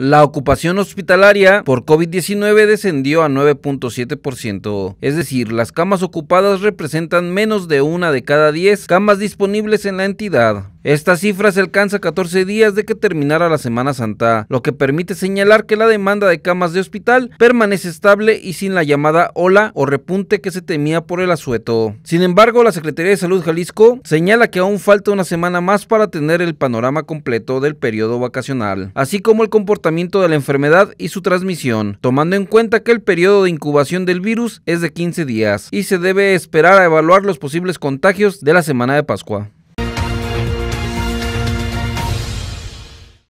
La ocupación hospitalaria por COVID-19 descendió a 9.7%, es decir, las camas ocupadas representan menos de una de cada 10 camas disponibles en la entidad. Esta cifra se alcanza 14 días de que terminara la Semana Santa, lo que permite señalar que la demanda de camas de hospital permanece estable y sin la llamada ola o repunte que se temía por el asueto. Sin embargo, la Secretaría de Salud Jalisco señala que aún falta una semana más para tener el panorama completo del periodo vacacional, así como el comportamiento de la enfermedad y su transmisión, tomando en cuenta que el periodo de incubación del virus es de 15 días y se debe esperar a evaluar los posibles contagios de la semana de Pascua.